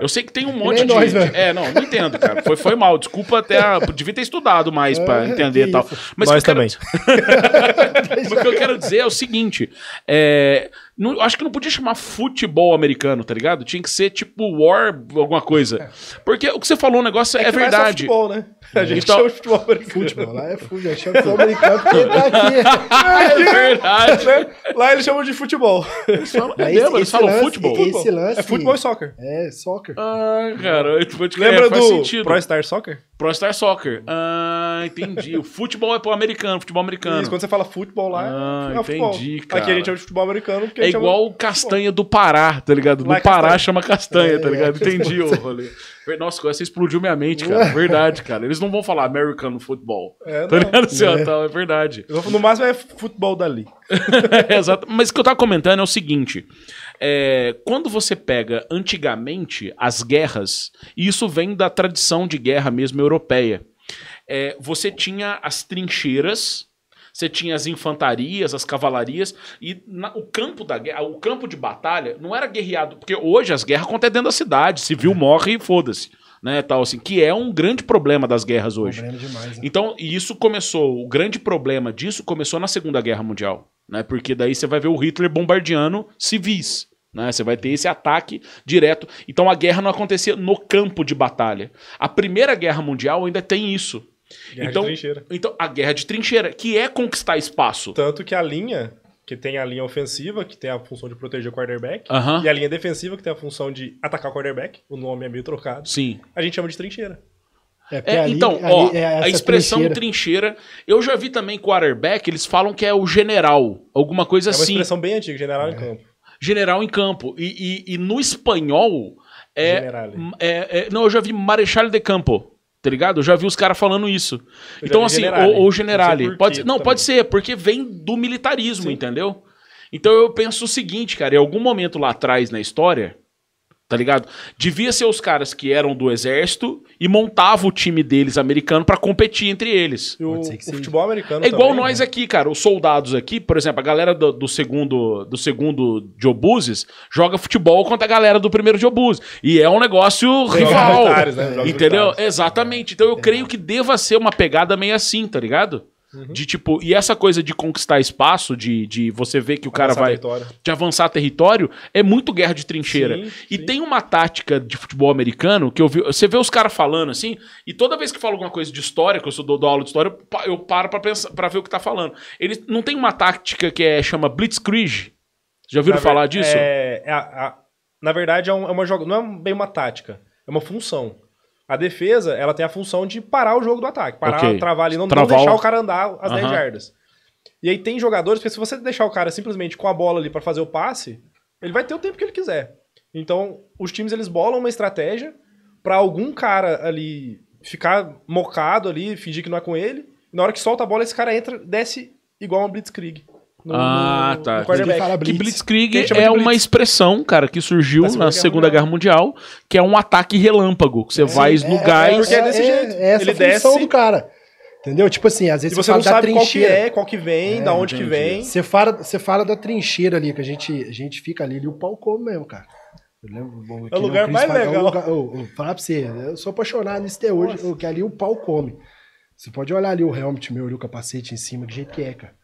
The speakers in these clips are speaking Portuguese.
Eu sei que tem um monte de. Nós, né? é, não, não entendo, cara. Foi, foi mal. Desculpa até. A... Devia ter estudado mais é, pra entender e tal. Mas nós também. Quero... o que eu quero dizer é o seguinte: é não, acho que não podia chamar futebol americano, tá ligado? Tinha que ser tipo war, alguma coisa. É. Porque o que você falou, o negócio é, é verdade. É futebol, né? É, a gente então, chama futebol americano. Futebol, lá é futebol, a gente chama futebol americano porque tá aqui. É, é verdade. Né? Lá eles chamam de futebol. Eles falam, é mesmo, eles falam lance, futebol. Esse lance, é futebol e soccer. É, soccer. Ah, cara, eu te, te, Lembra é, do sentido. Pro Star Soccer? Pro Star Soccer. Ah, entendi. o futebol é pro americano, futebol americano. Isso, quando você fala futebol lá, ah, é futebol. entendi, cara. Aqui a gente chama de futebol americano porque é é igual o castanha do Pará, tá ligado? No Pará castanha. chama castanha, tá é. ligado? Entendi o rolê. Nossa, essa explodiu minha mente, cara. Verdade, cara. Eles não vão falar American Football. É, tá ligado? Assim, é. Tá, é verdade. No máximo é futebol dali. é, exato. Mas o que eu tava comentando é o seguinte. É, quando você pega antigamente as guerras, e isso vem da tradição de guerra mesmo europeia, é, você tinha as trincheiras você tinha as infantarias, as cavalarias, e na, o campo da guerra, o campo de batalha não era guerreado, porque hoje as guerras acontecem dentro da cidade, civil é. morre e foda-se. Né, tal assim, que é um grande problema das guerras hoje. Problema demais, né? Então, isso começou, o grande problema disso começou na Segunda Guerra Mundial, né? Porque daí você vai ver o Hitler bombardeando civis. Né? Você vai ter esse ataque direto. Então a guerra não acontecia no campo de batalha. A Primeira Guerra Mundial ainda tem isso. Guerra então, de trincheira. Então, a guerra de trincheira, que é conquistar espaço. Tanto que a linha, que tem a linha ofensiva, que tem a função de proteger o quarterback, e a linha defensiva, que tem a função de atacar o quarterback, o nome é meio trocado. Sim. A gente chama de trincheira. É, é ali, então, ali ó, é a expressão trincheira. trincheira. eu já vi também quarterback, eles falam que é o general, alguma coisa assim. É uma assim. expressão bem antiga, general é. em campo. General em campo. E, e, e no espanhol é, é, é, Não, eu já vi marechal de campo. Tá ligado? Eu já vi os caras falando isso. Eu então, assim, ou, ou é generale. Não pode, ser, não, pode ser, porque vem do militarismo, Sim. entendeu? Então eu penso o seguinte, cara, em algum momento lá atrás na história, Tá ligado? Devia ser os caras que eram do exército e montavam o time deles americano para competir entre eles. O, o, futebol americano. É igual nós né? aqui, cara. Os soldados aqui, por exemplo, a galera do, do segundo do segundo Jobuzes joga futebol contra a galera do primeiro obuses. E é um negócio Tem rival. Né? Entendeu? Exatamente. Então eu é. creio que deva ser uma pegada meio assim, tá ligado? Uhum. De tipo, e essa coisa de conquistar espaço, de, de você ver que o avançar cara vai território. de avançar território, é muito guerra de trincheira. Sim, e sim. tem uma tática de futebol americano que eu vi, você vê os caras falando assim, e toda vez que fala alguma coisa de história, que eu sou do, do aula de história, eu paro pra, pensar, para ver o que tá falando. Eles não tem uma tática que é, chama Blitzkrieg? Já ouviram na falar ver, disso? É, é a, a, na verdade, é, um, é uma joga, não é bem uma tática, é uma função. A defesa, ela tem a função de parar o jogo do ataque, parar, okay. travar ali, não, não deixar o cara andar as uhum. 10 jardas. E aí tem jogadores, porque se você deixar o cara simplesmente com a bola ali para fazer o passe, ele vai ter o tempo que ele quiser. Então, os times eles bolam uma estratégia para algum cara ali ficar mocado ali, fingir que não é com ele. Na hora que solta a bola, esse cara entra, desce igual uma blitzkrieg. No, ah, no, tá. No blitz. Que Blitzkrieg é blitz. uma expressão, cara, que surgiu tá na Segunda né? Guerra, Mundial. que é um ataque relâmpago. Que você é, vai no é, gás. É porque é desse é jeito. É essa Ele desce. do cara. Entendeu? Tipo assim, às vezes e você, não sabe qual que é, qual que vem, é, da onde que vem. Você fala, você fala da trincheira ali, que a gente, a gente fica ali, e o pau come mesmo, cara. Eu lembro, bom, é o lugar mais paga, legal. Lugar, falar pra você, eu sou apaixonado nisso até hoje, que ali o pau come. Você pode olhar ali o helmet meu, ali o capacete em cima, que jeito que é, cara.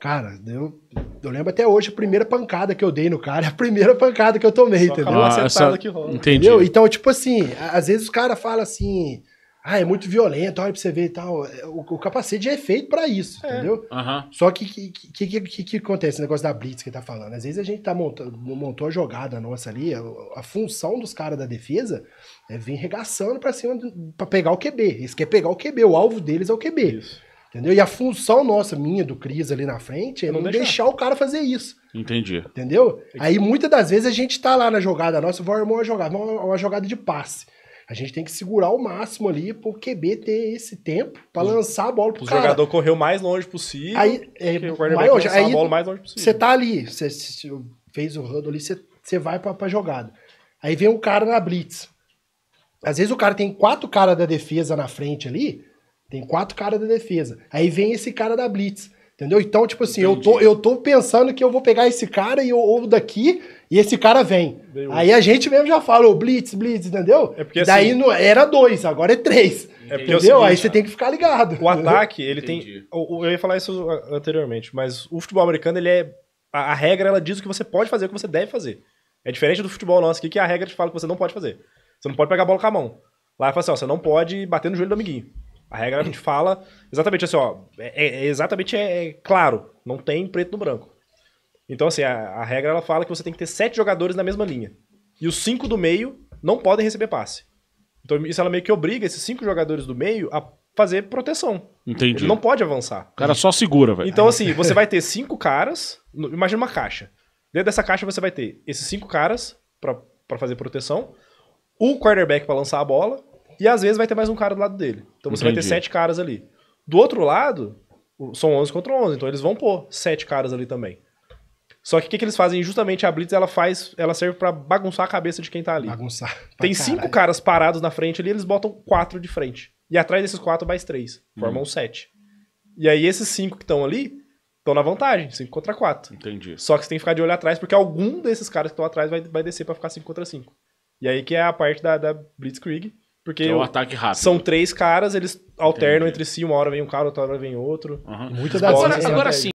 Cara, eu, eu lembro até hoje a primeira pancada que eu dei no cara, a primeira pancada que eu tomei, Só entendeu? Ah, essa... que rola. Entendi. Entendeu? Então, tipo assim, às vezes o cara fala assim, ah, é muito violento, olha pra você ver e tal. É, o, o capacete é feito para isso, é. entendeu? Só que o que, que, que, que, acontece, O negócio da blitz que tá falando? Às vezes a gente tá montando, montou a jogada nossa ali, a, a função dos caras da defesa é vir regaçando pra cima, para pegar o QB. Eles querem pegar o QB, o alvo deles é o QB. Isso. Entendeu? E a função nossa, minha, do Cris ali na frente, é não, não deixar. deixar. o cara fazer isso. Entendi. Entendeu? Entendi. Aí muitas das vezes a gente tá lá na jogada nossa, vai armar uma jogada, uma, uma jogada de passe. A gente tem que segurar o máximo ali pro QB ter esse tempo para lançar a bola pro o cara. O jogador correu mais longe possível. Aí, é, maior, aí, a bola mais longe possível. Você tá ali, você fez o huddle ali, você, vai pra, pra jogada. Aí vem um cara na blitz. Às vezes o cara tem quatro caras da defesa na frente ali, tem quatro caras da defesa. Aí vem esse cara da Blitz. Entendeu? Então, tipo assim, eu tô, eu tô pensando que eu vou pegar esse cara e eu ouvo daqui e esse cara vem. Aí a gente mesmo já fala, oh, Blitz, Blitz, entendeu? É porque Daí assim, no, era dois, agora é três. É, é entendeu? Aí você tem que ficar ligado. O ataque, ele Entendi. tem. Eu ia falar isso anteriormente, mas o futebol americano, ele é. A, a regra ela diz o que você pode fazer, o que você deve fazer. É diferente do futebol nosso aqui, que a regra te fala que você não pode fazer. Você não pode pegar a bola com a mão. Lá fala assim, ó, você não pode bater no joelho do amiguinho. A regra a gente fala exatamente assim, ó. É, é, é exatamente é, é, claro, não tem preto no branco. Então, assim, a, a, regra ela fala que você tem que ter sete jogadores na mesma linha. E os cinco do meio não podem receber passe. Então, isso ela meio que obriga esses cinco jogadores do meio a fazer proteção. Entendi. Ele não pode avançar. O cara só segura, velho. Então, assim, você vai ter cinco caras. Imagina uma caixa. Dentro dessa caixa você vai ter esses cinco caras para fazer proteção, o quarterback para lançar a bola e às vezes vai ter mais um cara do lado dele. Então você Entendi. vai ter sete caras ali. Do outro lado, são 11 contra 11, então eles vão pôr sete caras ali também. Só que o que, que, eles fazem? Justamente a Blitz ela faz, ela serve para bagunçar a cabeça de quem tá ali. Bagunçar. Tem cinco caras parados na frente ali, eles botam quatro de frente. E atrás desses quatro mais três. Formam hum. sete. E aí esses cinco que estão ali estão na vantagem, cinco contra quatro. Entendi. Só que você tem que ficar de olho atrás, porque algum desses caras que estão atrás vai, vai descer para ficar cinco contra cinco. E aí que é a parte da, da Blitzkrieg porque é ataque rápido. São três caras, eles alternam Entendi. entre si, uma hora vem um cara, outra hora vem outro. Uhum. Muitas agora, né? agora sim,